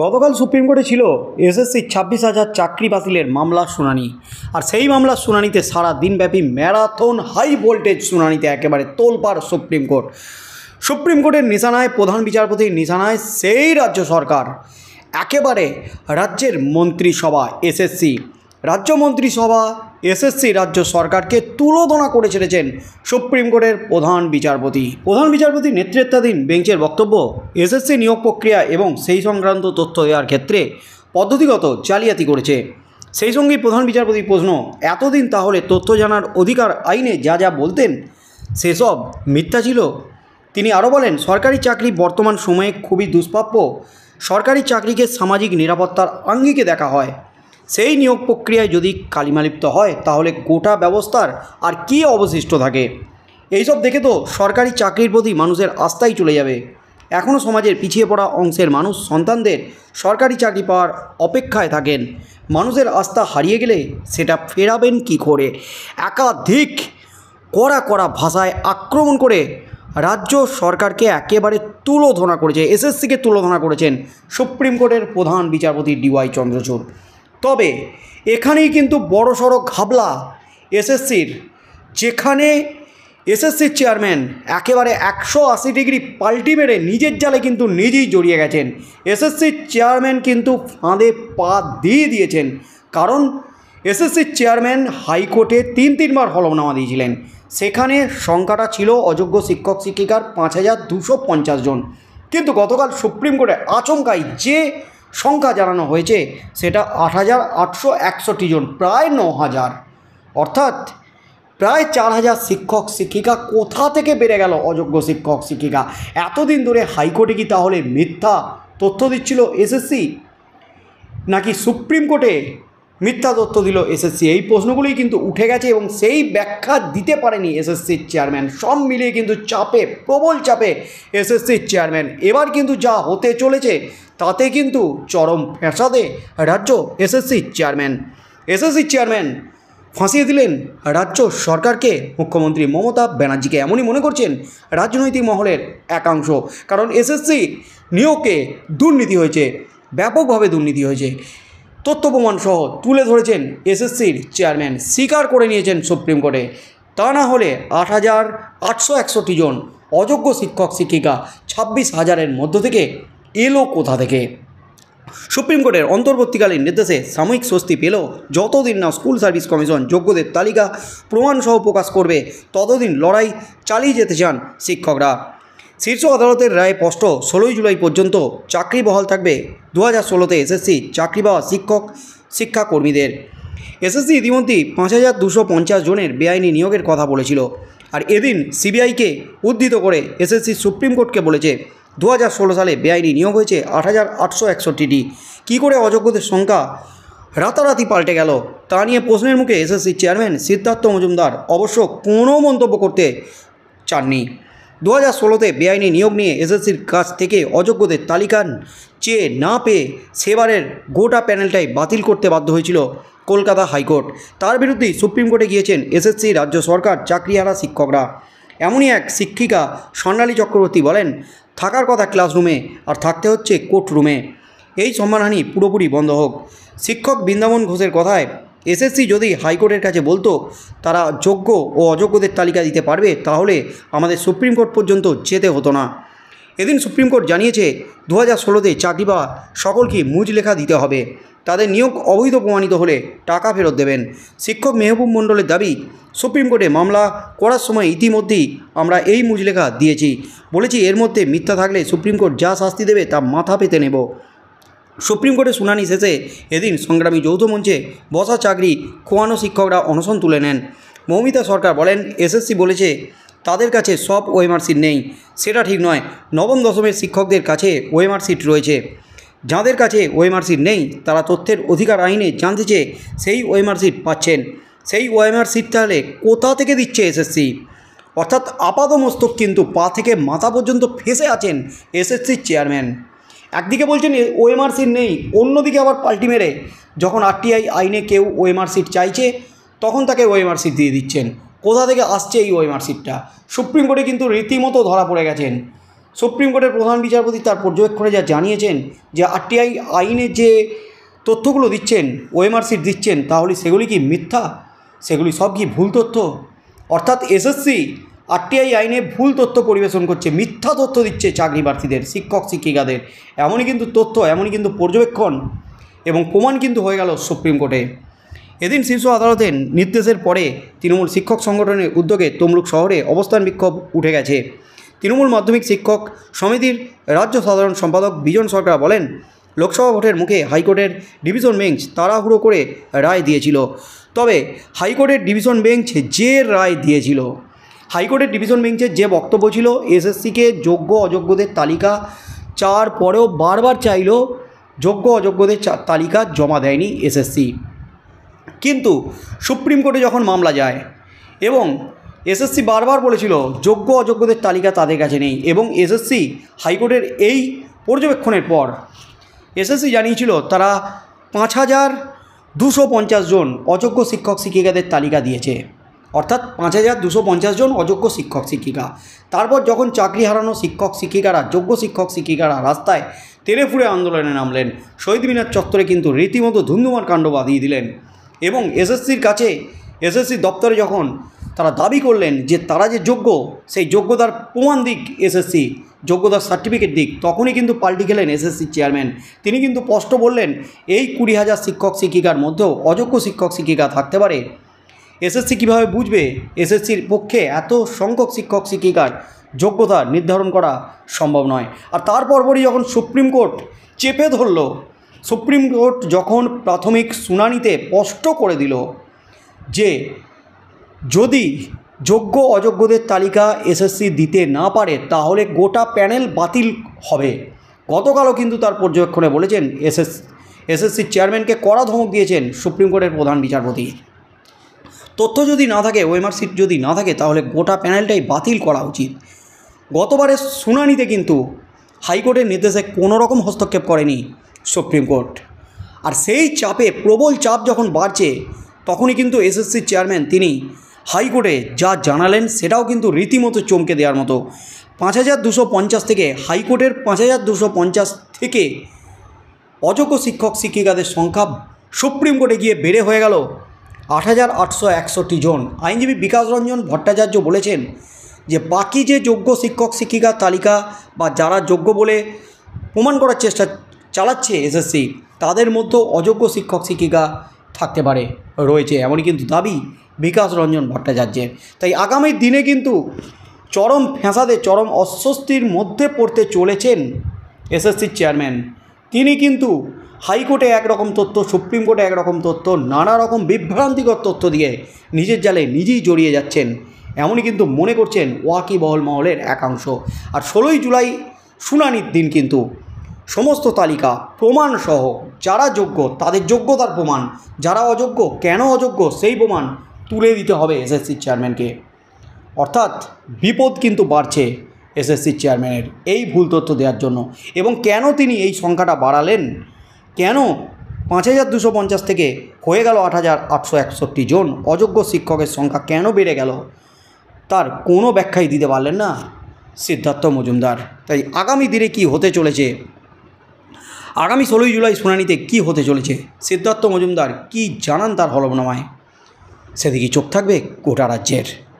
গতকাল সুপ্রিম কোর্টে ছিল এসএসসি ছাব্বিশ হাজার চাকরি বাতিলের মামলার শুনানি আর সেই মামলার শুনানিতে সারা দিনব্যাপী ম্যারাথন হাই ভোল্টেজ শুনানিতে একেবারে তোলপাড় সুপ্রিম কোর্ট সুপ্রিম কোর্টের নিশানায় প্রধান বিচারপতির নিশানায় সেই রাজ্য সরকার একেবারে রাজ্যের মন্ত্রিসভা এসএসসি রাজ্য মন্ত্রিসভা এসএসসি রাজ্য সরকারকে তুলোধনা করে ছেড়েছেন সুপ্রিম কোর্টের প্রধান বিচারপতি প্রধান বিচারপতি নেতৃত্বাধীন বেঞ্চের বক্তব্য এসএসসি নিয়োগ প্রক্রিয়া এবং সেই সংক্রান্ত তথ্য দেওয়ার ক্ষেত্রে পদ্ধতিগত জালিয়াতি করেছে সেই সঙ্গে প্রধান বিচারপতি প্রশ্ন এতদিন তাহলে তথ্য জানার অধিকার আইনে যা যা বলতেন সেসব মিথ্যা ছিল তিনি আরও বলেন সরকারি চাকরি বর্তমান সময়ে খুবই দুষ্প্রাপ্য সরকারি চাকরিকে সামাজিক নিরাপত্তার আঙ্গিকে দেখা হয় সেই নিয়োগ প্রক্রিয়ায় যদি কালিমালিপ্ত হয় তাহলে গোটা ব্যবস্থার আর কী অবশিষ্ট থাকে এইসব দেখে তো সরকারি চাকরির প্রতি মানুষের আস্থাই চলে যাবে এখনও সমাজের পিছিয়ে পড়া অংশের মানুষ সন্তানদের সরকারি চাকরি পাওয়ার অপেক্ষায় থাকেন মানুষের আস্থা হারিয়ে গেলে সেটা ফেরাবেন কি করে একাধিক কড়া কড়া ভাষায় আক্রমণ করে রাজ্য সরকারকে একেবারে তুলোধনা করেছে এসএসসিকে তুলোধনা করেছেন সুপ্রিম কোর্টের প্রধান বিচারপতি ডিওয়াই চন্দ্রচূড় তবে এখানেই কিন্তু বড় সড়ো ঘাবলা এসএসসির যেখানে এসএসসির চেয়ারম্যান একেবারে একশো আশি ডিগ্রি পাল্টি মেরে নিজের জালে কিন্তু নিজেই জড়িয়ে গেছেন এসএসসির চেয়ারম্যান কিন্তু ফাঁদে পা দিয়ে দিয়েছেন কারণ এসএসসির চেয়ারম্যান হাইকোর্টে তিন তিনবার হলফনামা দিয়েছিলেন সেখানে সংখ্যাটা ছিল অযোগ্য শিক্ষক শিক্ষিকার পাঁচ হাজার দুশো পঞ্চাশ জন কিন্তু গতকাল সুপ্রিম কোর্টে আচমকাই যে সংখ্যা জানানো হয়েছে সেটা আট হাজার আটশো একষট্টি জন প্রায় ন হাজার অর্থাৎ প্রায় চার হাজার শিক্ষক শিক্ষিকা কোথা থেকে বেড়ে গেল অযোগ্য শিক্ষক শিক্ষিকা এতদিন ধরে হাইকোর্টে কি তাহলে মিথ্যা তথ্য দিচ্ছিল এসএসসি নাকি সুপ্রিম কোর্টে মিথ্যা তথ্য দিল এসএসসি এই প্রশ্নগুলোই কিন্তু উঠে গেছে এবং সেই ব্যাখ্যা দিতে পারেনি এসএসসির চেয়ারম্যান সব মিলিয়ে কিন্তু চাপে প্রবল চাপে এসএসসির চেয়ারম্যান এবার কিন্তু যা হতে চলেছে তাতে কিন্তু চরম ফ্যাসাদে রাজ্য এসএসসির চেয়ারম্যান এসএসসির চেয়ারম্যান ফাঁসিয়ে দিলেন রাজ্য সরকারকে মুখ্যমন্ত্রী মমতা ব্যানার্জিকে এমনই মনে করছেন রাজনৈতিক মহলের একাংশ কারণ এসএসসি নিয়োগে দুর্নীতি হয়েছে ব্যাপকভাবে দুর্নীতি হয়েছে তথ্য প্রমাণসহ তুলে ধরেছেন এসএসসির চেয়ারম্যান স্বীকার করে নিয়েছেন সুপ্রিম কোর্টে তা না হলে আট হাজার আটশো একষট্টি জন অযোগ্য শিক্ষক শিক্ষিকা ছাব্বিশ হাজারের মধ্য থেকে এলো কোথা থেকে সুপ্রিম কোর্টের অন্তর্বর্তীকালীন নির্দেশে সাময়িক স্বস্তি পেল যতদিন না স্কুল সার্ভিস কমিশন যোগ্যদের তালিকা প্রমাণসহ প্রকাশ করবে ততদিন লড়াই চালিয়ে যেতে চান শিক্ষকরা শীর্ষ আদালতের রায় স্পষ্ট ষোলোই জুলাই পর্যন্ত চাকরি বহাল থাকবে দু হাজার ষোলোতে এসএসসি চাকরি পাওয়া শিক্ষক শিক্ষাকর্মীদের এসএসসি ইতিমধ্যেই পাঁচ হাজার দুশো পঞ্চাশ জনের বেআইনি নিয়োগের কথা বলেছিল আর এদিন সিবিআইকে উদ্ধৃত করে এসএসসি সুপ্রিম কোর্টকে বলেছে দু হাজার ষোলো সালে বেআইনি নিয়োগ হয়েছে আট হাজার আটশো একষট্টিটি কী করে অযোগ্যদের সংখ্যা রাতারাতি পাল্টে গেল তা নিয়ে প্রশ্নের মুখে এসএসসি চেয়ারম্যান সিদ্ধার্থ মজুমদার অবশ্য কোনো মন্তব্য করতে চাননি দু হাজার ষোলোতে বেআইনি নিয়োগ নিয়ে এসএসসির কাছ থেকে অযোগ্যদের তালিকা চেয়ে না পেয়ে সেবারের গোটা প্যানেলটাই বাতিল করতে বাধ্য হয়েছিল কলকাতা হাইকোর্ট তার বিরুদ্ধেই সুপ্রিম কোর্টে গিয়েছেন এসএসসি রাজ্য সরকার চাকরিহারা শিক্ষকরা এমনই এক শিক্ষিকা স্বর্ণালী চক্রবর্তী বলেন থাকার কথা ক্লাসরুমে আর থাকতে হচ্ছে কোর্টরুমে এই সম্মানহানি পুরোপুরি বন্ধ হোক শিক্ষক বৃন্দাবন ঘোষের কথায় এসএসসি যদি হাইকোর্টের কাছে বলতো তারা যোগ্য ও অযোগ্যদের তালিকা দিতে পারবে তাহলে আমাদের সুপ্রিম কোর্ট পর্যন্ত যেতে হতো না এদিন সুপ্রিম কোর্ট জানিয়েছে দু হাজার ষোলোতে চাকরি পাওয়া সকলকে মুজ লেখা দিতে হবে তাদের নিয়োগ অবৈধ প্রমাণিত হলে টাকা ফেরত দেবেন শিক্ষক মেহবুব মণ্ডলের দাবি সুপ্রিম কোর্টে মামলা করার সময় ইতিমধ্যেই আমরা এই লেখা দিয়েছি বলেছি এর মধ্যে মিথ্যা থাকলে সুপ্রিম কোর্ট যা শাস্তি দেবে তা মাথা পেতে নেব সুপ্রিম কোর্টের শুনানি শেষে এদিন সংগ্রামী যৌথ মঞ্চে বসা চাকরি খোয়ানো শিক্ষকরা অনশন তুলে নেন মৌমিতা সরকার বলেন এসএসসি বলেছে তাদের কাছে সব ওএমআরসিট নেই সেটা ঠিক নয় নবম দশমের শিক্ষকদের কাছে ওএমআরসিট রয়েছে যাঁদের কাছে সিট নেই তারা তথ্যের অধিকার আইনে জানতে চেয়ে সেই ওএমআরসিট পাচ্ছেন সেই ওএমআরসিট তাহলে কোথা থেকে দিচ্ছে এসএসসি অর্থাৎ আপাদমস্তক কিন্তু পা থেকে মাথা পর্যন্ত ফেসে আছেন এসএসসির চেয়ারম্যান একদিকে বলছেন ওএমআর সিট নেই অন্যদিকে আবার পাল্টি মেরে যখন আরটিআই আইনে কেউ ওএমআর সিট চাইছে তখন তাকে ওএমআর সিট দিয়ে দিচ্ছেন কোথা থেকে আসছে এই ওএমআর সিটটা সুপ্রিম কোর্টে কিন্তু রীতিমতো ধরা পড়ে গেছেন সুপ্রিম কোর্টের প্রধান বিচারপতি তার পর্যবেক্ষণে যা জানিয়েছেন যে আরটিআই আইনে যে তথ্যগুলো দিচ্ছেন ওএমআর সিট দিচ্ছেন তাহলে সেগুলি কি মিথ্যা সেগুলি সব কি ভুল তথ্য অর্থাৎ এসএসসি আরটিআই আইনে ভুল তথ্য পরিবেশন করছে মিথ্যা তথ্য দিচ্ছে চাকরি প্রার্থীদের শিক্ষক শিক্ষিকাদের এমনই কিন্তু তথ্য এমনই কিন্তু পর্যবেক্ষণ এবং প্রমাণ কিন্তু হয়ে গেল সুপ্রিম কোর্টে এদিন শীর্ষ আদালতের নির্দেশের পরে তৃণমূল শিক্ষক সংগঠনের উদ্যোগে তমলুক শহরে অবস্থান বিক্ষোভ উঠে গেছে তৃণমূল মাধ্যমিক শিক্ষক সমিতির রাজ্য সাধারণ সম্পাদক বিজন সরকার বলেন লোকসভা ভোটের মুখে হাইকোর্টের ডিভিশন বেঞ্চ তাড়াহুড়ো করে রায় দিয়েছিল তবে হাইকোর্টের ডিভিশন বেঞ্চ যে রায় দিয়েছিল হাইকোর্টের ডিভিশন বেঞ্চের যে বক্তব্য ছিল এসএসসিকে যোগ্য অযোগ্যদের তালিকা চার পরেও বারবার চাইল যোগ্য অযোগ্যদের তালিকা জমা দেয়নি এসএসসি কিন্তু সুপ্রিম কোর্টে যখন মামলা যায় এবং এসএসসি বারবার বলেছিল যোগ্য অযোগ্যদের তালিকা তাদের কাছে নেই এবং এসএসসি হাইকোর্টের এই পর্যবেক্ষণের পর এসএসসি জানিয়েছিল তারা পাঁচ হাজার দুশো পঞ্চাশ জন অযোগ্য শিক্ষক শিক্ষিকাদের তালিকা দিয়েছে অর্থাৎ পাঁচ হাজার দুশো পঞ্চাশ জন অযোগ্য শিক্ষক শিক্ষিকা তারপর যখন চাকরি হারানো শিক্ষক শিক্ষিকারা যোগ্য শিক্ষক শিক্ষিকারা রাস্তায় তেলে আন্দোলনে নামলেন শহীদ মিনার চত্বরে কিন্তু রীতিমতো ধুমধুমার কাণ্ড বাঁধিয়ে দিলেন এবং এসএসসির কাছে এসএসসি দপ্তরে যখন তারা দাবি করলেন যে তারা যে যোগ্য সেই যোগ্যতার প্রমাণ দিক এসএসসি যোগ্যতার সার্টিফিকেট দিক তখনই কিন্তু পাল্টি গেলেন এসএসসি চেয়ারম্যান তিনি কিন্তু স্পষ্ট বললেন এই কুড়ি হাজার শিক্ষক শিক্ষিকার মধ্যেও অযোগ্য শিক্ষক শিক্ষিকা থাকতে পারে এসএসসি কীভাবে বুঝবে এসএসসির পক্ষে এত সংখ্যক শিক্ষক শিক্ষিকার যোগ্যতা নির্ধারণ করা সম্ভব নয় আর তারপর পরই যখন সুপ্রিম কোর্ট চেপে ধরল সুপ্রিম কোর্ট যখন প্রাথমিক শুনানিতে স্পষ্ট করে দিল যে যদি যোগ্য অযোগ্যদের তালিকা এসএসসি দিতে না পারে তাহলে গোটা প্যানেল বাতিল হবে গতকালও কিন্তু তার পর্যবেক্ষণে বলেছেন এসএস এসএসসির চেয়ারম্যানকে কড়া ধমক দিয়েছেন সুপ্রিম কোর্টের প্রধান বিচারপতি তথ্য যদি না থাকে ওএমআর সিট যদি না থাকে তাহলে গোটা প্যানেলটাই বাতিল করা উচিত গতবারের শুনানিতে কিন্তু হাইকোর্টের নির্দেশে কোনো রকম হস্তক্ষেপ করেনি সুপ্রিম কোর্ট আর সেই চাপে প্রবল চাপ যখন বাড়ছে তখনই কিন্তু এসএসসির চেয়ারম্যান তিনি হাইকোর্টে যা জানালেন সেটাও কিন্তু রীতিমতো চমকে দেওয়ার মতো পাঁচ হাজার দুশো পঞ্চাশ থেকে হাইকোর্টের পাঁচ হাজার দুশো পঞ্চাশ থেকে অযোগ্য শিক্ষক শিক্ষিকাদের সংখ্যা সুপ্রিম কোর্টে গিয়ে বেড়ে হয়ে গেল আট হাজার আটশো একষট্টি জন আইনজীবী বিকাশ রঞ্জন ভট্টাচার্য বলেছেন যে বাকি যে যোগ্য শিক্ষক শিক্ষিকার তালিকা বা যারা যোগ্য বলে প্রমাণ করার চেষ্টা চালাচ্ছে এসএসসি তাদের মধ্যে অযোগ্য শিক্ষক শিক্ষিকা থাকতে পারে রয়েছে এমনই কিন্তু দাবি বিকাশ রঞ্জন ভট্টাচার্যের তাই আগামী দিনে কিন্তু চরম ফ্যাঁসাদে চরম অস্বস্তির মধ্যে পড়তে চলেছেন এসএসসির চেয়ারম্যান তিনি কিন্তু হাইকোর্টে একরকম তথ্য সুপ্রিম কোর্টে একরকম তথ্য নানা রকম বিভ্রান্তিকর তথ্য দিয়ে নিজের জালে নিজেই জড়িয়ে যাচ্ছেন এমনই কিন্তু মনে করছেন ওয়াকি বহল মহলের একাংশ আর ষোলোই জুলাই শুনানির দিন কিন্তু সমস্ত তালিকা প্রমাণসহ যারা যোগ্য তাদের যোগ্যতার প্রমাণ যারা অযোগ্য কেন অযোগ্য সেই প্রমাণ তুলে দিতে হবে এসএসসির চেয়ারম্যানকে অর্থাৎ বিপদ কিন্তু বাড়ছে এসএসসির চেয়ারম্যানের এই ভুল তথ্য দেওয়ার জন্য এবং কেন তিনি এই সংখ্যাটা বাড়ালেন কেন পাঁচ হাজার দুশো পঞ্চাশ থেকে হয়ে গেল আট হাজার আটশো একষট্টি জন অযোগ্য শিক্ষকের সংখ্যা কেন বেড়ে গেল তার কোনো ব্যাখ্যাই দিতে পারলেন না সিদ্ধার্থ মজুমদার তাই আগামী দিনে কি হতে চলেছে আগামী ষোলোই জুলাই শুনানিতে কি হতে চলেছে সিদ্ধার্থ মজুমদার কি জানান তার হলফনামায় সেদিকে চোখ থাকবে গোটা রাজ্যের